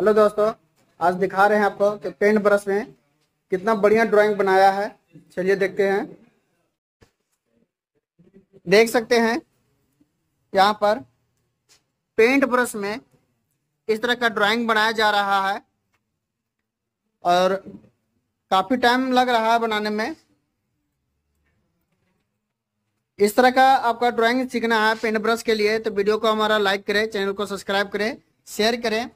hello दोस्तों आज दिखा रहे हैं आपको कि पेंट ब्रश में कितना बढ़िया ड्राइंग बनाया है चलिए देखते हैं देख सकते हैं यहाँ पर पेंट ब्रश में इस तरह का ड्राइंग बनाया जा रहा है और काफी टाइम लग रहा है बनाने में इस तरह का आपका ड्राइंग सीखना है पेंट ब्रश के लिए तो वीडियो को हमारा लाइक करें चैनल को सब्सक्राइब करें शेयर करें